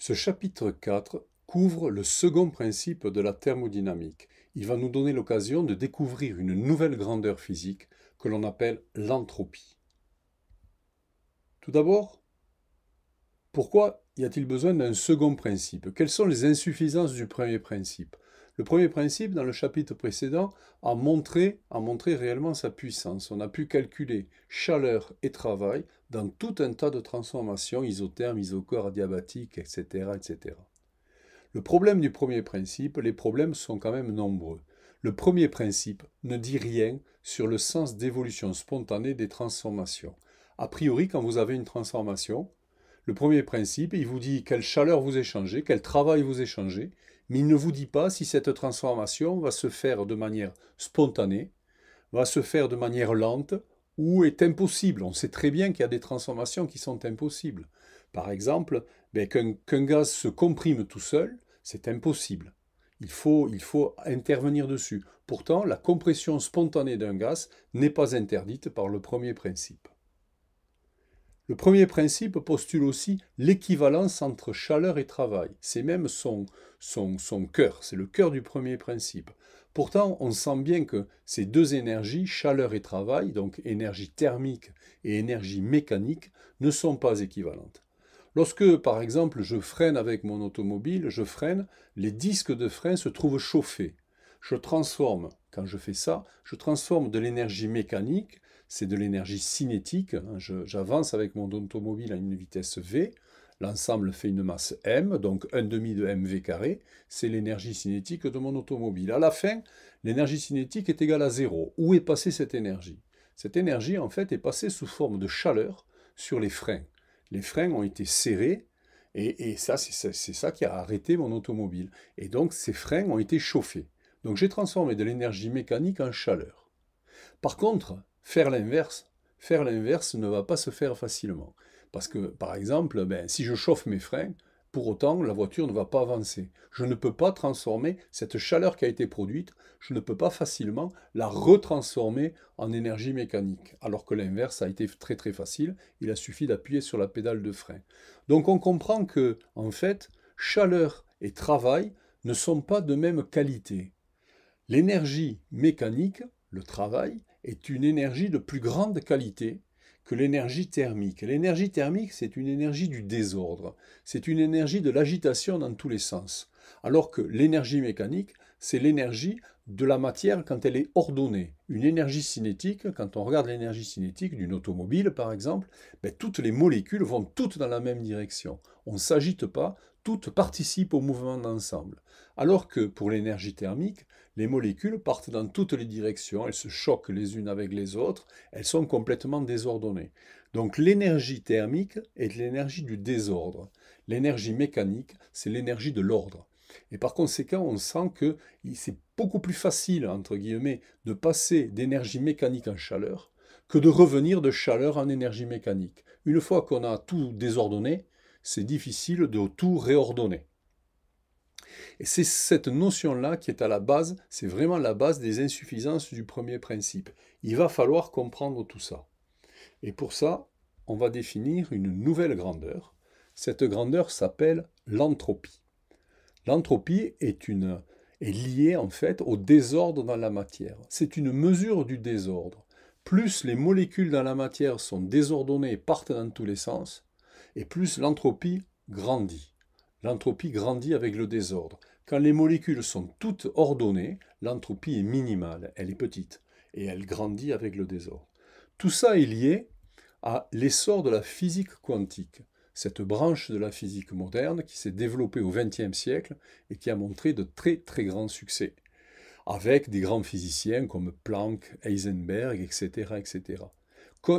Ce chapitre 4 couvre le second principe de la thermodynamique. Il va nous donner l'occasion de découvrir une nouvelle grandeur physique que l'on appelle l'entropie. Tout d'abord, pourquoi y a-t-il besoin d'un second principe Quelles sont les insuffisances du premier principe le premier principe, dans le chapitre précédent, a montré, réellement sa puissance. On a pu calculer chaleur et travail dans tout un tas de transformations, isothermes, isochores, adiabatiques, etc., etc. Le problème du premier principe, les problèmes sont quand même nombreux. Le premier principe ne dit rien sur le sens d'évolution spontanée des transformations. A priori, quand vous avez une transformation, le premier principe, il vous dit quelle chaleur vous échangez, quel travail vous échangez, mais il ne vous dit pas si cette transformation va se faire de manière spontanée, va se faire de manière lente ou est impossible. On sait très bien qu'il y a des transformations qui sont impossibles. Par exemple, ben, qu'un gaz se comprime tout seul, c'est impossible. il faut intervenir dessus. Pourtant, la compression spontanée d'un gaz n'est pas interdite par le premier principe. Le premier principe postule aussi l'équivalence entre chaleur et travail. C'est même son, son, cœur, c'est le cœur du premier principe. Pourtant, on sent bien que ces deux énergies, chaleur et travail, donc énergie thermique et énergie mécanique, ne sont pas équivalentes. Lorsque, par exemple, je freine avec mon automobile, je freine, les disques de frein se trouvent chauffés. Je transforme, quand je fais ça, je transforme de l'énergie mécanique c'est de l'énergie cinétique. Hein. J'avance avec mon automobile à une vitesse V, l'ensemble fait une masse m, donc un demi de mv carré, c'est l'énergie cinétique de mon automobile. À la fin, l'énergie cinétique est égale à 0. Où est passée cette énergie Cette énergie, en fait, est passée sous forme de chaleur sur les freins. Les freins ont été serrés, et, et ça, c'est ça qui a arrêté mon automobile. Et donc, ces freins ont été chauffés. Donc, j'ai transformé de l'énergie mécanique en chaleur. Par contre, Faire l'inverse, faire l'inverse ne va pas se faire facilement. Parce que, par exemple, ben, si je chauffe mes freins, pour autant, la voiture ne va pas avancer. Je ne peux pas transformer cette chaleur qui a été produite, je ne peux pas facilement la retransformer en énergie mécanique. Alors que l'inverse a été très très facile, il a suffi d'appuyer sur la pédale de frein. Donc on comprend que, en fait, chaleur et travail ne sont pas de même qualité. L'énergie mécanique, le travail, est une énergie de plus grande qualité que l'énergie thermique. L'énergie thermique, c'est une énergie du désordre, c'est une énergie de l'agitation dans tous les sens, alors que l'énergie mécanique, c'est l'énergie de la matière quand elle est ordonnée. Une énergie cinétique, quand on regarde l'énergie cinétique d'une automobile par exemple, ben, toutes les molécules vont toutes dans la même direction. On ne s'agite pas, toutes participent au mouvement d'ensemble. Alors que pour l'énergie thermique, les molécules partent dans toutes les directions, elles se choquent les unes avec les autres, elles sont complètement désordonnées. Donc l'énergie thermique est l'énergie du désordre. L'énergie mécanique, c'est l'énergie de l'ordre. Et par conséquent, on sent que c'est beaucoup plus facile, entre guillemets, de passer d'énergie mécanique en chaleur que de revenir de chaleur en énergie mécanique. Une fois qu'on a tout désordonné, c'est difficile de tout réordonner. Et c'est cette notion-là qui est à la base, c'est vraiment la base des insuffisances du premier principe. Il va falloir comprendre tout ça. Et pour ça, on va définir une nouvelle grandeur. Cette grandeur s'appelle l'entropie. L'entropie est, est liée en fait au désordre dans la matière. C'est une mesure du désordre. Plus les molécules dans la matière sont désordonnées et partent dans tous les sens, et plus l'entropie grandit. L'entropie grandit avec le désordre. Quand les molécules sont toutes ordonnées, l'entropie est minimale, elle est petite, et elle grandit avec le désordre. Tout ça est lié à l'essor de la physique quantique, cette branche de la physique moderne qui s'est développée au XXe siècle et qui a montré de très très grands succès, avec des grands physiciens comme Planck, Heisenberg, etc. etc.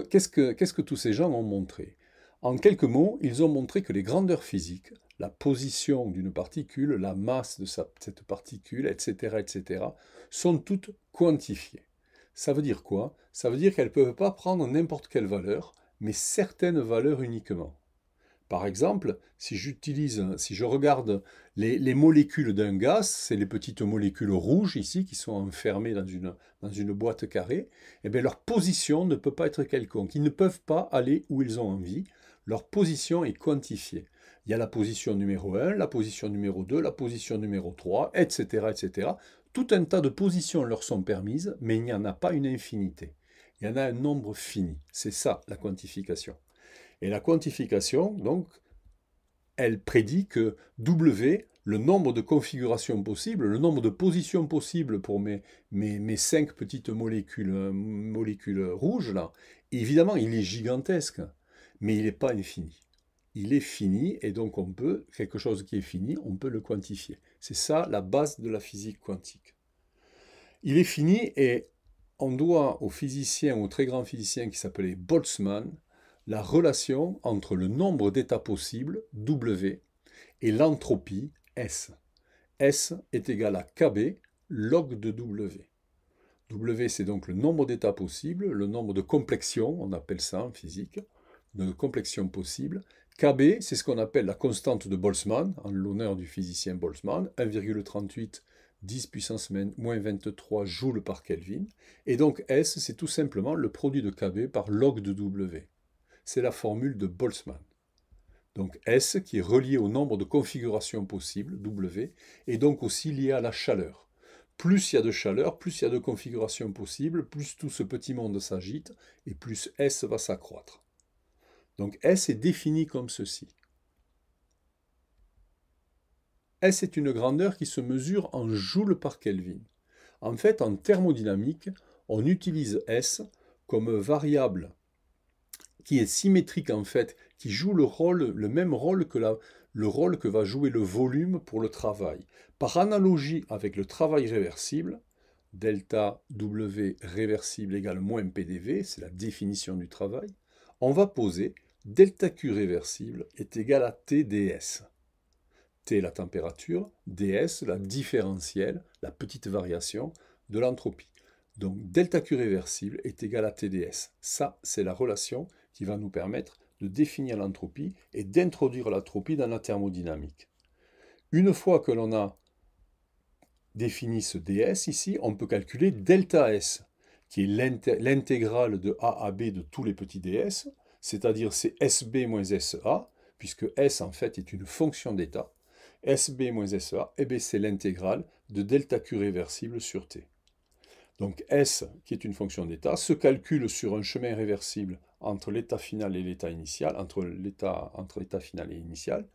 Qu'est-ce que, qu'est-ce que tous ces gens ont montré en quelques mots, ils ont montré que les grandeurs physiques, la position d'une particule, la masse de cette particule, etc., etc., sont toutes quantifiées. Ça veut dire quoi Ça veut dire qu'elles ne peuvent pas prendre n'importe quelle valeur, mais certaines valeurs uniquement. Par exemple, si j'utilise, si je regarde les, molécules d'un gaz, c'est les petites molécules rouges ici qui sont enfermées dans une, boîte carrée, eh bien leur position ne peut pas être quelconque. Ils ne peuvent pas aller où ils ont envie. Leur position est quantifiée. Il y a la position numéro 1, la position numéro 2, la position numéro 3, etc. etc. Tout un tas de positions leur sont permises, mais il n'y en a pas une infinité. Il y en a un nombre fini. C'est ça la quantification. Et la quantification, donc, elle prédit que W, le nombre de configurations possibles, le nombre de positions possibles pour mes, mes, mes cinq petites molécules, euh, molécules rouges, là, évidemment, il est gigantesque mais il n'est pas infini. Il est fini et donc on peut, quelque chose qui est fini, on peut le quantifier. C'est ça la base de la physique quantique. Il est fini et on doit au physicien, au très grand physicien qui s'appelait Boltzmann, la relation entre le nombre d'états possibles, W, et l'entropie, S. S est égal à KB, log de W. W, c'est donc le nombre d'états possibles, le nombre de complexions, on appelle ça en physique, de complexion possible. KB, c'est ce qu'on appelle la constante de Boltzmann, en l'honneur du physicien Boltzmann, 1,38 10 puissance moins 23 joules par Kelvin. Et donc S, c'est tout simplement le produit de KB par log de W. C'est la formule de Boltzmann. Donc S qui est relié au nombre de configurations possibles, W, et donc aussi lié à la chaleur. Plus il y a de chaleur, plus il y a de configurations possibles, plus tout ce petit monde s'agite, et plus S va s'accroître. Donc S est défini comme ceci. S est une grandeur qui se mesure en joules par Kelvin. En fait, en thermodynamique, on utilise S comme variable qui est symétrique en fait, qui joue le le même rôle que le rôle que va jouer le volume pour le travail. Par analogie avec le travail réversible, delta W réversible égale moins PDV, c'est la définition du travail, on va poser Delta Q réversible est égal à TdS. T la température, ds la différentielle, la petite variation de l'entropie. Donc delta Q réversible est égal à TdS. Ça, c'est la relation qui va nous permettre de définir l'entropie et d'introduire l'entropie dans la thermodynamique. Une fois que l'on a défini ce ds ici, on peut calculer delta S, qui est l'intégrale de A à B de tous les petits ds, c'est-à-dire c'est SB sa puisque S en fait est une fonction d'état, SB sa et eh bien c'est l'intégrale de delta Q réversible sur T. Donc S, qui est une fonction d'état, se calcule sur un chemin réversible entre l'état final et l'état initial, entre l'état entre final et initial,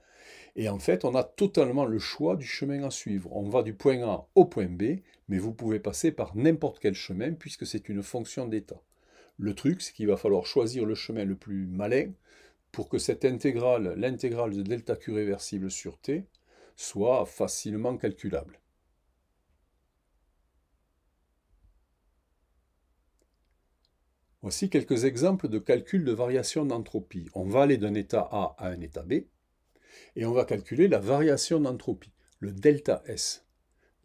et en fait on a totalement le choix du chemin à suivre. On va du point A au point B, mais vous pouvez passer par n'importe quel chemin puisque c'est une fonction d'état. Le truc, c'est qu'il va falloir choisir le chemin le plus malin pour que cette intégrale, l'intégrale de delta Q réversible sur T, soit facilement calculable. Voici quelques exemples de calcul de variation d'entropie. On va aller d'un état A à un état B, et on va calculer la variation d'entropie, le delta S.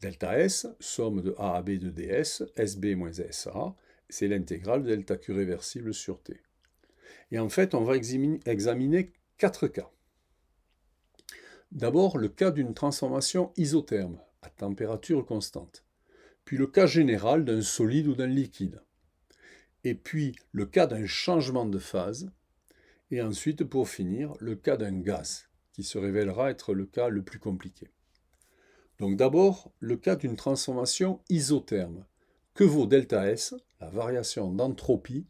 Delta S, somme de A à B de ds, SB moins SA, c'est l'intégrale delta Q réversible sur T. Et en fait, on va examiner, examiner quatre cas. D'abord, le cas d'une transformation isotherme, à température constante. Puis le cas général d'un solide ou d'un liquide. Et puis le cas d'un changement de phase. Et ensuite, pour finir, le cas d'un gaz, qui se révélera être le cas le plus compliqué. Donc d'abord, le cas d'une transformation isotherme. Que vaut delta S la variation d'entropie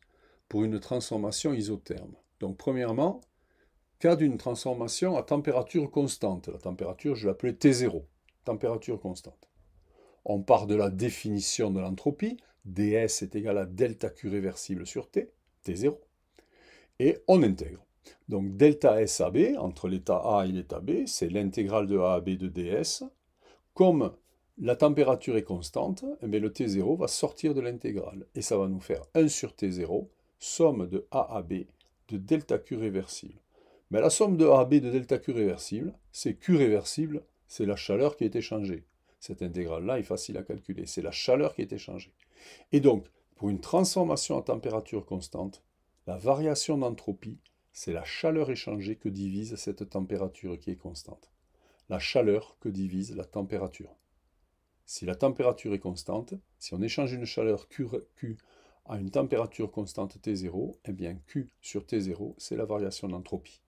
pour une transformation isotherme. Donc premièrement, cas d'une transformation à température constante. La température, je l'appelais T0, température constante. On part de la définition de l'entropie, ds est égal à delta Q réversible sur T, T0, et on intègre. Donc delta S entre l'état A et l'état B, c'est l'intégrale de A à B de ds, comme la température est constante, mais le T0 va sortir de l'intégrale. Et ça va nous faire 1 sur T0, somme de A à B de delta Q réversible. Mais la somme de A à B de delta Q réversible, c'est Q réversible, c'est la chaleur qui est échangée. Cette intégrale-là est facile à calculer, c'est la chaleur qui est échangée. Et donc, pour une transformation à température constante, la variation d'entropie, c'est la chaleur échangée que divise cette température qui est constante. La chaleur que divise la température. Si la température est constante, si on échange une chaleur Q, à une température constante T0, eh bien Q sur T0, c'est la variation d'entropie.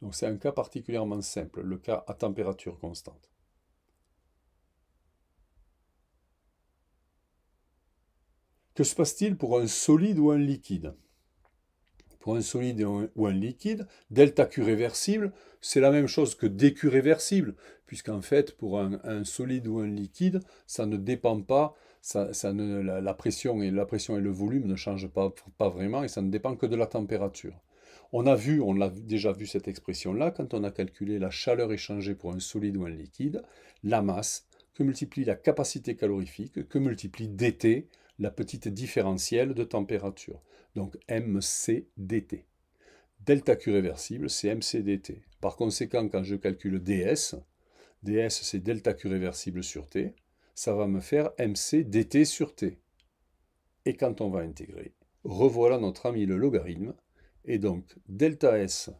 Donc c'est un cas particulièrement simple, le cas à température constante. Que se passe-t-il pour un solide ou un liquide pour un solide ou un liquide. Delta Q réversible, c'est la même chose que DQ réversible, puisqu'en fait, pour un, solide ou un liquide, ça ne dépend pas, la, pression et, le volume ne changent pas, pas vraiment, et ça ne dépend que de la température. On a vu, on l'a déjà vu cette expression-là, quand on a calculé la chaleur échangée pour un solide ou un liquide, la masse que multiplie la capacité calorifique, que multiplie dT, la petite différentielle de température, donc MCDT. Delta Q réversible, c'est MCDT. Par conséquent, quand je calcule DS, DS c'est delta Q réversible sur T, ça va me faire MCDT sur T. Et quand on va intégrer, revoilà notre ami le logarithme, et donc delta S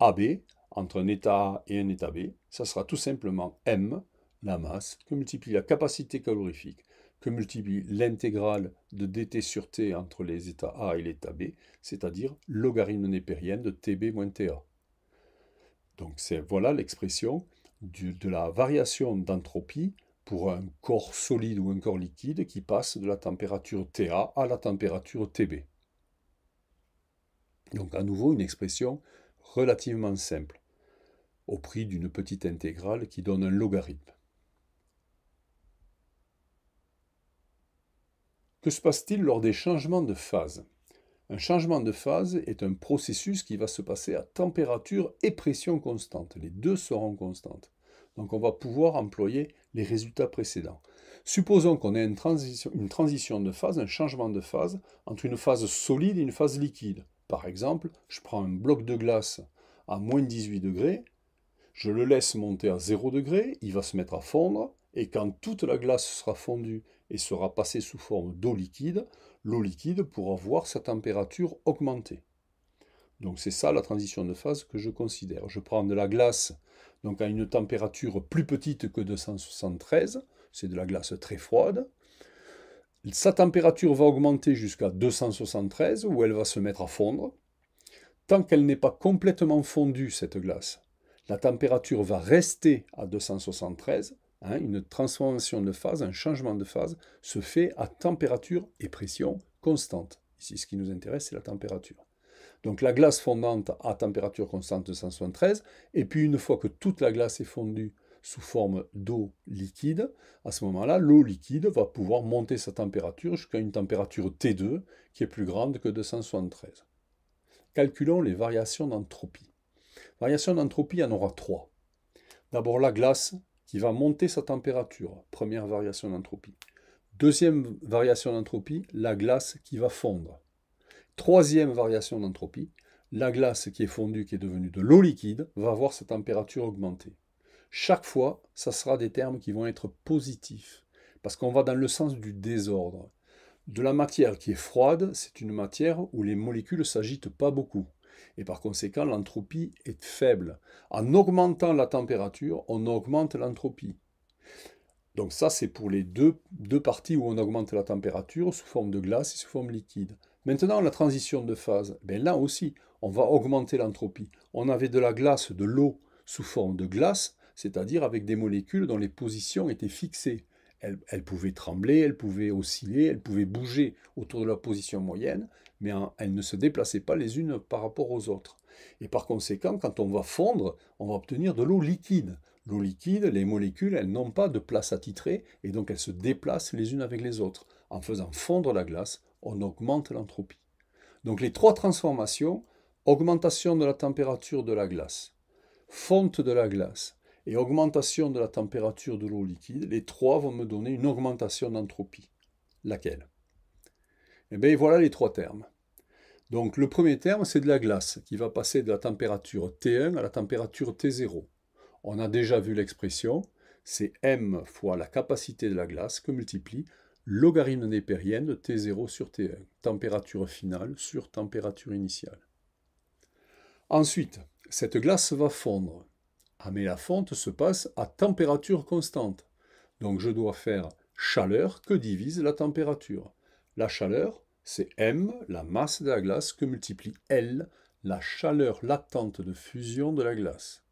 AB, entre un état A et un état B, ça sera tout simplement M, la masse, que multiplie la capacité calorifique que multiplie l'intégrale de dt sur t entre les états A et l'état B, c'est-à-dire logarithme népérien de tb moins ta. Donc voilà l'expression de la variation d'entropie pour un corps solide ou un corps liquide qui passe de la température TA à la température TB. Donc à nouveau une expression relativement simple, au prix d'une petite intégrale qui donne un logarithme. Que se passe-t-il lors des changements de phase Un changement de phase est un processus qui va se passer à température et pression constante. Les deux seront constantes. Donc on va pouvoir employer les résultats précédents. Supposons qu'on ait une transition, de phase, un changement de phase entre une phase solide et une phase liquide. Par exemple, je prends un bloc de glace à moins 18 degrés, je le laisse monter à 0 degré, il va se mettre à fondre, et quand toute la glace sera fondue et sera passée sous forme d'eau liquide, l'eau liquide pourra voir sa température augmenter. Donc c'est ça la transition de phase que je considère. Je prends de la glace donc à une température plus petite que 273, c'est de la glace très froide. Sa température va augmenter jusqu'à 273 où elle va se mettre à fondre. Tant qu'elle n'est pas complètement fondue cette glace, la température va rester à 273 Hein, une transformation de phase, un changement de phase, se fait à température et pression constante. Ici, ce qui nous intéresse, c'est la température. Donc la glace fondante à température constante de 173, et puis une fois que toute la glace est fondue sous forme d'eau liquide, à ce moment-là, l'eau liquide va pouvoir monter sa température jusqu'à une température T2 qui est plus grande que 273. Calculons les variations d'entropie. Variations d'entropie, il y en aura trois. D'abord la glace qui va monter sa température, première variation d'entropie. Deuxième variation d'entropie, la glace qui va fondre. Troisième variation d'entropie, la glace qui est fondue, qui est devenue de l'eau liquide, va voir sa température augmenter. Chaque fois, ça sera des termes qui vont être positifs, parce qu'on va dans le sens du désordre. De la matière qui est froide, c'est une matière où les molécules s'agitent pas beaucoup et par conséquent l'entropie est faible. En augmentant la température, on augmente l'entropie. Donc ça, c'est pour les deux, parties où on augmente la température sous forme de glace et sous forme liquide. Maintenant, la transition de phase, ben là aussi, on va augmenter l'entropie. On avait de la glace, de l'eau sous forme de glace, c'est-à-dire avec des molécules dont les positions étaient fixées elle, pouvaient pouvait trembler, elle pouvait osciller, elle pouvait bouger autour de la position moyenne, mais elles elle ne se déplaçait pas les unes par rapport aux autres. Et par conséquent, quand on va fondre, on va obtenir de l'eau liquide. L'eau liquide, les molécules, elles n'ont pas de place à titrer et donc elles se déplacent les unes avec les autres. En faisant fondre la glace, on augmente l'entropie. Donc les trois transformations, augmentation de la température de la glace, fonte de la glace et augmentation de la température de l'eau liquide, les trois vont me donner une augmentation d'entropie. Laquelle Eh bien, voilà les trois termes. Donc, le premier terme, c'est de la glace, qui va passer de la température T1 à la température T0. On a déjà vu l'expression, c'est m fois la capacité de la glace que multiplie logarithme népérien de T0 sur T1, température finale sur température initiale. Ensuite, cette glace va fondre, ah, mais la fonte se passe à température constante. Donc je dois faire chaleur que divise la température. La chaleur, c'est M, la masse de la glace, que multiplie L, la chaleur latente de fusion de la glace.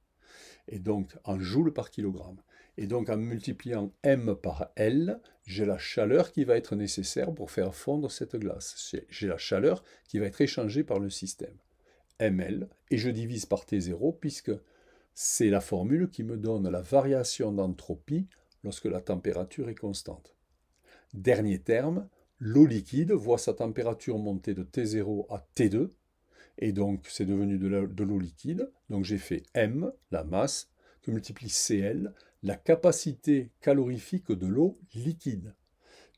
Et donc en joules par kilogramme. Et donc en multipliant M par L, j'ai la chaleur qui va être nécessaire pour faire fondre cette glace. J'ai la chaleur qui va être échangée par le système. ML, et je divise par T0 puisque c'est la formule qui me donne la variation d'entropie lorsque la température est constante. Dernier terme, l'eau liquide voit sa température monter de T0 à T2, et donc c'est devenu de l'eau liquide. Donc j'ai fait M, la masse, que multiplie Cl, la capacité calorifique de l'eau liquide,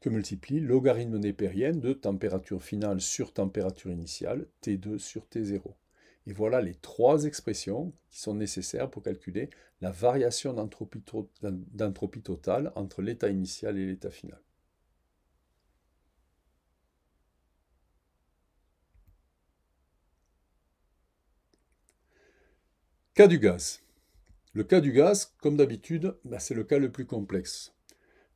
que multiplie logarithme népérien de température finale sur température initiale, T2 sur T0. Et voilà les trois expressions qui sont nécessaires pour calculer la variation d'entropie totale entre l'état initial et l'état final. Cas du gaz. Le cas du gaz, comme d'habitude, bah, c'est le cas le plus complexe.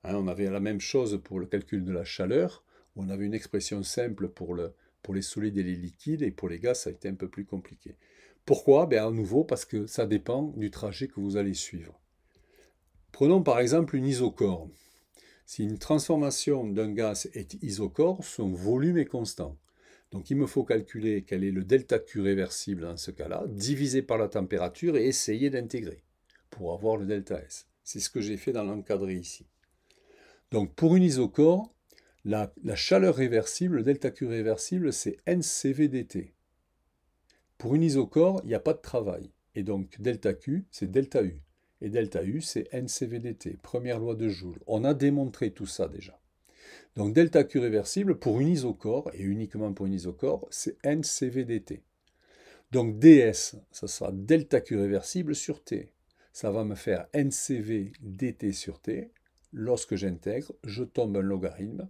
Hein, on avait la même chose pour le calcul de la chaleur, on avait une expression simple pour le, pour les solides et les liquides, et pour les gaz, ça a été un peu plus compliqué. Pourquoi ben, À nouveau, parce que ça dépend du trajet que vous allez suivre. Prenons par exemple une isochore. Si une transformation d'un gaz est isochore, son volume est constant. Donc il me faut calculer quel est le delta Q réversible dans ce cas-là, divisé par la température et essayer d'intégrer pour avoir le delta S. C'est ce que j'ai fait dans l'encadré ici. Donc pour une isochore, la, chaleur réversible, delta Q réversible, c'est NCVDT. Pour une isocore, il n'y a pas de travail. Et donc, delta Q, c'est delta U. Et delta U, c'est NCVDT, première loi de Joule. On a démontré tout ça déjà. Donc, delta Q réversible, pour une isocore, et uniquement pour une isocore, c'est NCVDT. Donc, DS, ça sera delta Q réversible sur T. Ça va me faire NCVDT sur T. Lorsque j'intègre, je tombe un logarithme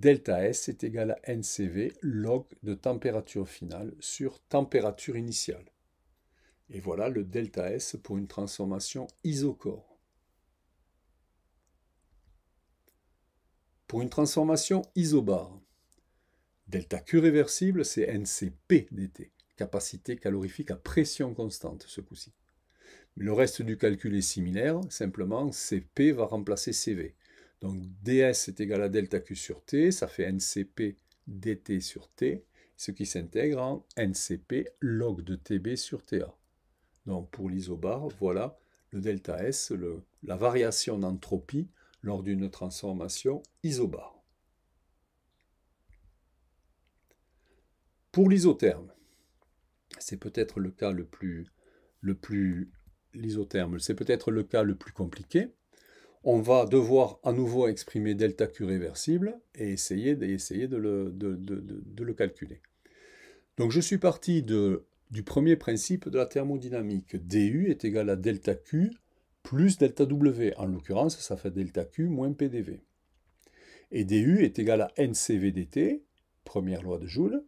delta S est égal à NCV log de température finale sur température initiale. Et voilà le delta S pour une transformation isochore. Pour une transformation isobar, delta Q réversible, c'est NCP dt, capacité calorifique à pression constante ce coup-ci. Le reste du calcul est similaire, simplement CP va remplacer CV. Donc ds est égal à delta q sur t, ça fait ncp dt sur t, ce qui s'intègre en ncp log de tb sur ta. Donc pour l'isobar, voilà le delta S, la variation d'entropie lors d'une transformation isobar. Pour l'isotherme, c'est peut-être le cas le plus, le plus l'isotherme, c'est peut-être le cas le plus compliqué on va devoir à nouveau exprimer delta Q réversible et essayer, de, le, de, le, calculer. Donc je suis parti du premier principe de la thermodynamique. dU est égal à delta Q plus delta W. En l'occurrence, ça fait delta Q moins PDV. Et dU est égal à NCVDT, dt, première loi de Joule,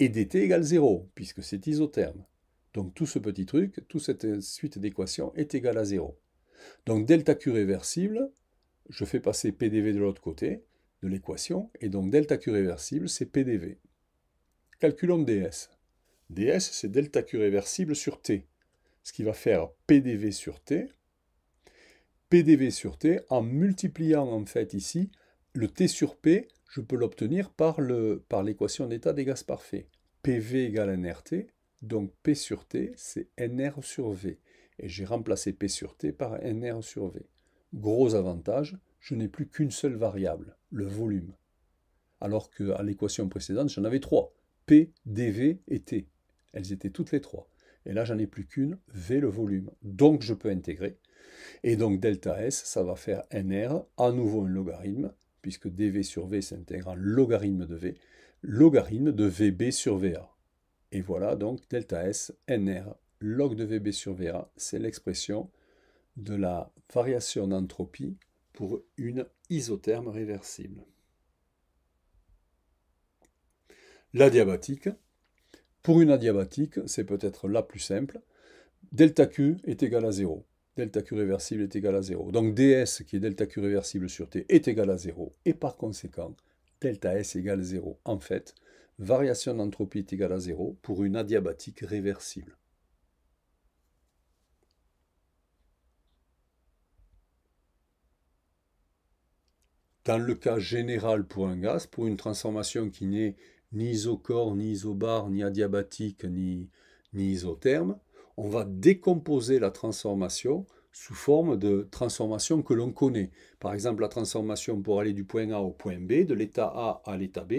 et dt égale 0, puisque c'est isotherme. Donc tout ce petit truc, toute cette suite d'équations est égale à 0. Donc delta Q réversible, je fais passer PDV de l'autre côté de l'équation, et donc delta Q réversible, c'est PDV. Calculons DS. DS, c'est delta Q réversible sur T, ce qui va faire PDV sur T, PDV sur T, en multipliant en fait ici, le T sur P, je peux l'obtenir par l'équation d'état des gaz parfaits. PV égale NRT, donc P sur T, c'est NR sur V et j'ai remplacé P sur T par NR sur V. Gros avantage, je n'ai plus qu'une seule variable, le volume. Alors qu'à l'équation précédente, j'en avais trois, P, DV et T. Elles étaient toutes les trois. Et là, j'en ai plus qu'une, V le volume. Donc, je peux intégrer. Et donc, delta S, ça va faire NR, à nouveau un logarithme, puisque dV sur V s'intègre en logarithme de V, logarithme de VB sur VA. Et voilà donc delta S, NR log de VB sur VA, c'est l'expression de la variation d'entropie pour une isotherme réversible. L'adiabatique. Pour une adiabatique, c'est peut-être la plus simple. Delta Q est égal à 0. Delta Q réversible est égal à 0. Donc DS, qui est delta Q réversible sur T, est égal à 0. Et par conséquent, delta S égale 0. En fait, variation d'entropie est égale à 0 pour une adiabatique réversible. dans le cas général pour un gaz, pour une transformation qui n'est ni isochore, ni isobar, ni adiabatique, ni, isotherme, on va décomposer la transformation sous forme de transformation que l'on connaît. Par exemple, la transformation pour aller du point A au point B, de l'état A à l'état B.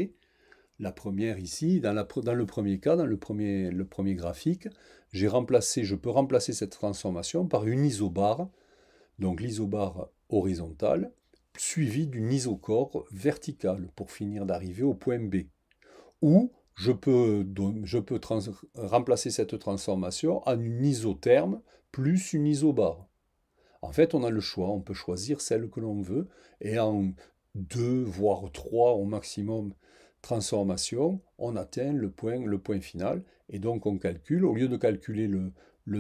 La première ici, dans, le premier cas, dans le premier, le premier graphique, j'ai remplacé, je peux remplacer cette transformation par une isobarre, donc l'isobarre horizontale, suivi d'une isochore verticale pour finir d'arriver au point B. Ou je peux, remplacer cette transformation en une isotherme plus une isobare. En fait, on a le choix, on peut choisir celle que l'on veut, et en deux, voire trois au maximum transformations, on atteint le point, le point final, et donc on calcule, au lieu de calculer le,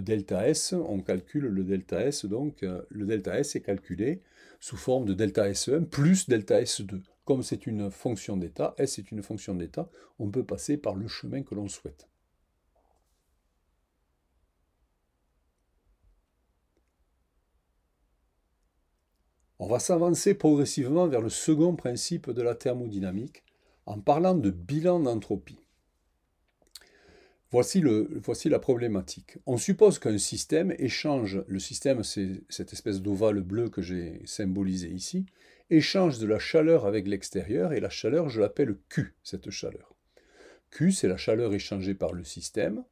delta S, on calcule le delta S, donc euh, le delta S est calculé sous forme de delta S1 e plus delta S2. Comme c'est une fonction d'état, S est une fonction d'état, on peut passer par le chemin que l'on souhaite. On va s'avancer progressivement vers le second principe de la thermodynamique en parlant de bilan d'entropie. Voici, la problématique. On suppose qu'un système échange, le système c'est cette espèce d'ovale bleu que j'ai symbolisé ici, échange de la chaleur avec l'extérieur, et la chaleur je l'appelle Q, cette chaleur. Q c'est la chaleur échangée par le système,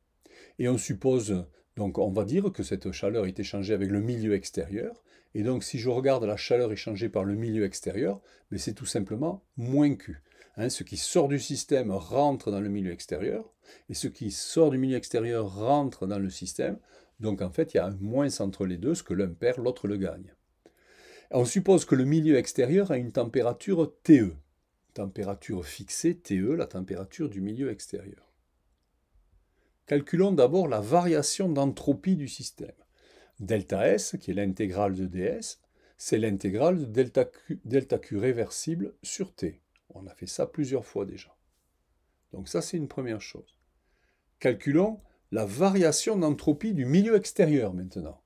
et on suppose, donc on va dire que cette chaleur est échangée avec le milieu extérieur, et donc si je regarde la chaleur échangée par le milieu extérieur, c'est tout simplement moins Q. Hein, ce qui sort du système rentre dans le milieu extérieur, et ce qui sort du milieu extérieur rentre dans le système. Donc en fait, il y a un moins entre les deux, ce que l'un perd, l'autre le gagne. On suppose que le milieu extérieur a une température TE, température fixée TE, la température du milieu extérieur. Calculons d'abord la variation d'entropie du système. Delta S, qui est l'intégrale de ds, c'est l'intégrale de delta delta Q réversible sur T. On a fait ça plusieurs fois déjà. Donc ça, c'est une première chose. Calculons la variation d'entropie du milieu extérieur maintenant.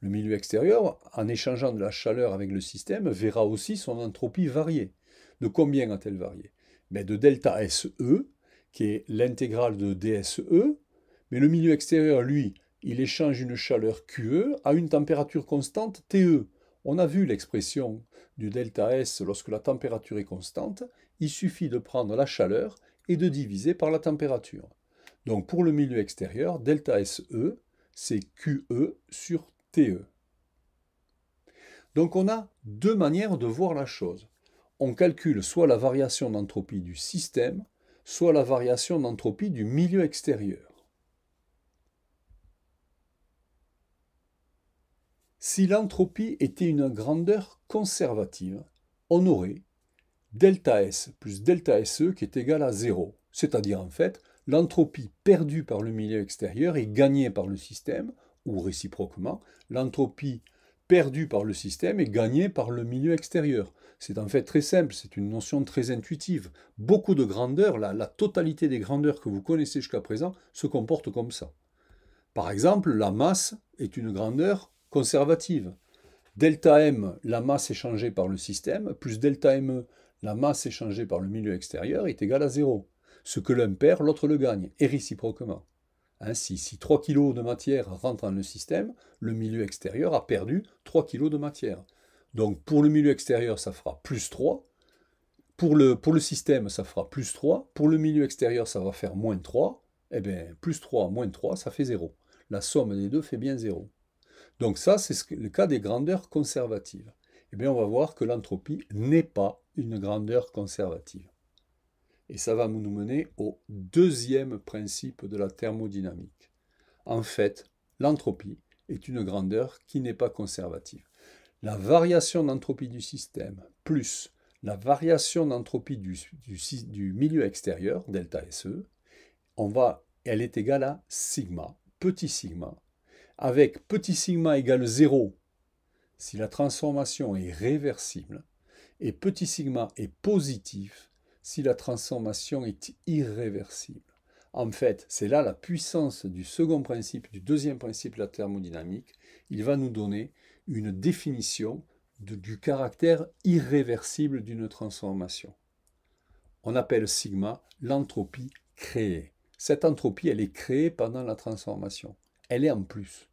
Le milieu extérieur, en échangeant de la chaleur avec le système, verra aussi son entropie varier. De combien a-t-elle varié mais ben, De delta SE, qui est l'intégrale de DSE, mais le milieu extérieur, lui, il échange une chaleur QE à une température constante TE. On a vu l'expression du delta S lorsque la température est constante, il suffit de prendre la chaleur et de diviser par la température. Donc pour le milieu extérieur, delta SE, c'est QE sur TE. Donc on a deux manières de voir la chose. On calcule soit la variation d'entropie du système, soit la variation d'entropie du milieu extérieur. Si l'entropie était une grandeur conservative, on aurait delta S plus delta SE qui est égal à 0. C'est-à-dire en fait, l'entropie perdue par le milieu extérieur est gagnée par le système, ou réciproquement, l'entropie perdue par le système est gagnée par le milieu extérieur. C'est en fait très simple, c'est une notion très intuitive. Beaucoup de grandeurs, la, la totalité des grandeurs que vous connaissez jusqu'à présent, se comportent comme ça. Par exemple, la masse est une grandeur conservative. Delta M, la masse est changée par le système, plus delta ME, la masse échangée par le milieu extérieur est égale à 0. Ce que l'un perd, l'autre le gagne, et réciproquement. Ainsi, si 3 kg de matière rentrent dans le système, le milieu extérieur a perdu 3 kg de matière. Donc pour le milieu extérieur, ça fera plus 3. Pour le, pour le système, ça fera plus 3. Pour le milieu extérieur, ça va faire moins 3. Eh bien, plus 3, moins 3, ça fait 0. La somme des deux fait bien 0. Donc ça, c'est le cas des grandeurs conservatives. Eh bien, on va voir que l'entropie n'est pas une grandeur conservative. Et ça va nous mener au deuxième principe de la thermodynamique. En fait, l'entropie est une grandeur qui n'est pas conservative. La variation d'entropie du système plus la variation d'entropie du, milieu extérieur, delta e, on va, elle est égale à sigma, petit sigma, avec petit sigma égale 0 si la transformation est réversible, et petit sigma est positif si la transformation est irréversible. En fait, c'est là la puissance du second principe, du deuxième principe de la thermodynamique. Il va nous donner une définition du caractère irréversible d'une transformation. On appelle sigma l'entropie créée. Cette entropie, elle est créée pendant la transformation. Elle est en plus.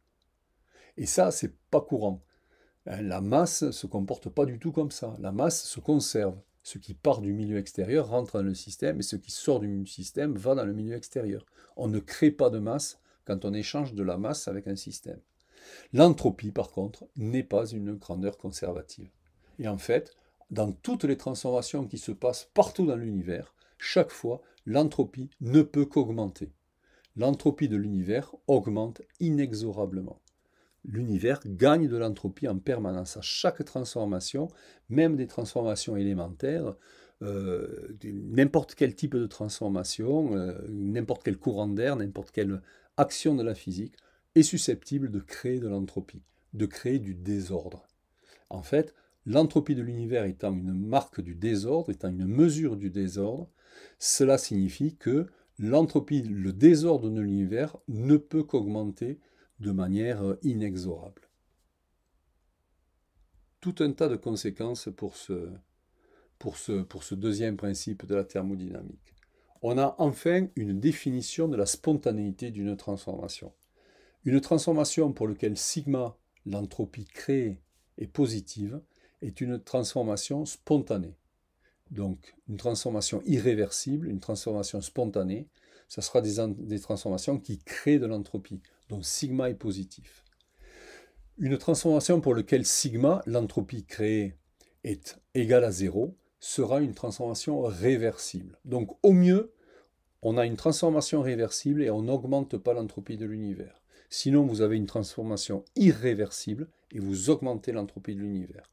Et ça, c'est pas courant. Hein, la masse ne se comporte pas du tout comme ça. La masse se conserve. Ce qui part du milieu extérieur rentre dans le système et ce qui sort du système va dans le milieu extérieur. On ne crée pas de masse quand on échange de la masse avec un système. L'entropie, par contre, n'est pas une grandeur conservative. Et en fait, dans toutes les transformations qui se passent partout dans l'univers, chaque fois, l'entropie ne peut qu'augmenter. L'entropie de l'univers augmente inexorablement l'univers gagne de l'entropie en permanence. À chaque transformation, même des transformations élémentaires, euh, n'importe quel type de transformation, euh, n'importe quel courant d'air, n'importe quelle action de la physique est susceptible de créer de l'entropie, de créer du désordre. En fait, l'entropie de l'univers étant une marque du désordre, étant une mesure du désordre, cela signifie que l'entropie, le désordre de l'univers ne peut qu'augmenter de manière euh, inexorable. Tout un tas de conséquences pour ce, pour ce, pour ce deuxième principe de la thermodynamique. On a enfin une définition de la spontanéité d'une transformation. Une transformation pour laquelle sigma, l'entropie créée, est positive, est une transformation spontanée. Donc une transformation irréversible, une transformation spontanée, ce sera des, transformations qui créent de l'entropie, dont sigma est positif. Une transformation pour laquelle sigma, l'entropie créée, est égale à 0, sera une transformation réversible. Donc au mieux, on a une transformation réversible et on n'augmente pas l'entropie de l'univers. Sinon, vous avez une transformation irréversible et vous augmentez l'entropie de l'univers.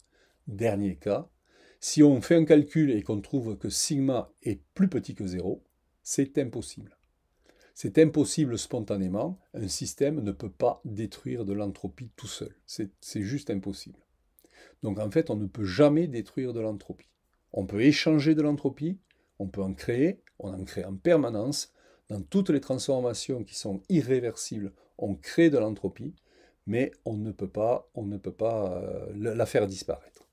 Dernier cas, si on fait un calcul et qu'on trouve que sigma est plus petit que 0, c'est impossible. C'est impossible spontanément. Un système ne peut pas détruire de l'entropie tout seul. C'est juste impossible. Donc en fait, on ne peut jamais détruire de l'entropie. On peut échanger de l'entropie, on peut en créer, on en crée en permanence. Dans toutes les transformations qui sont irréversibles, on crée de l'entropie, mais on ne peut pas, on ne peut pas euh, la faire disparaître.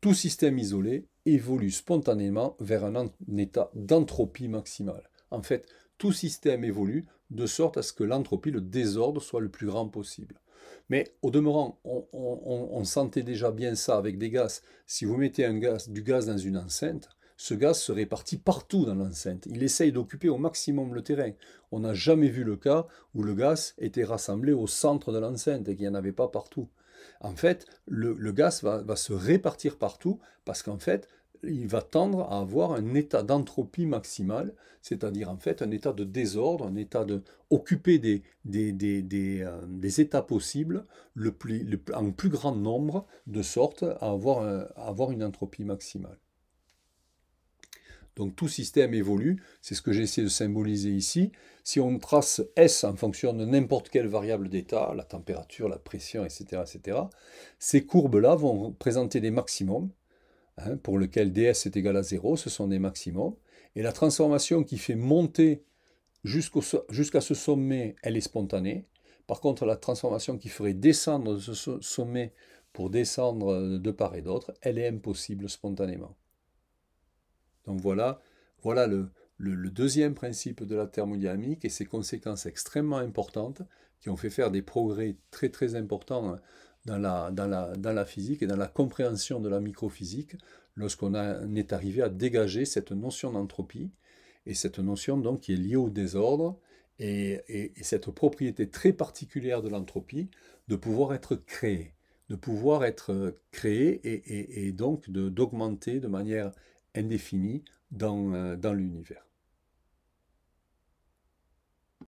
Tout système isolé évolue spontanément vers un, état d'entropie maximale. En fait, tout système évolue de sorte à ce que l'entropie, le désordre, soit le plus grand possible. Mais au demeurant, on, sentait déjà bien ça avec des gaz. Si vous mettez un gaz, du gaz dans une enceinte, ce gaz se répartit partout dans l'enceinte. Il essaye d'occuper au maximum le terrain. On n'a jamais vu le cas où le gaz était rassemblé au centre de l'enceinte et qu'il n'y en avait pas partout en fait, le, gaz va, se répartir partout parce qu'en fait, il va tendre à avoir un état d'entropie maximale, c'est-à-dire en fait un état de désordre, un état de occuper des, des, euh, états possibles le plus, le, en plus grand nombre, de sorte à avoir, euh, à avoir une entropie maximale. Donc tout système évolue, c'est ce que j'ai essayé de symboliser ici. Si on trace S en fonction de n'importe quelle variable d'état, la température, la pression, etc., etc., ces courbes-là vont présenter des maximums, hein, pour lesquels ds est égal à 0, ce sont des maximums, et la transformation qui fait monter jusqu'à ce sommet, elle est spontanée. Par contre, la transformation qui ferait descendre ce sommet pour descendre de part et d'autre, elle est impossible spontanément. Donc voilà, voilà le, deuxième principe de la thermodynamique et ses conséquences extrêmement importantes qui ont fait faire des progrès très très importants dans la, dans la, physique et dans la compréhension de la microphysique lorsqu'on est arrivé à dégager cette notion d'entropie et cette notion donc qui est liée au désordre et, cette propriété très particulière de l'entropie de pouvoir être créée, de pouvoir être euh, créée et, donc d'augmenter de manière indéfinie dans, euh, dans l'univers.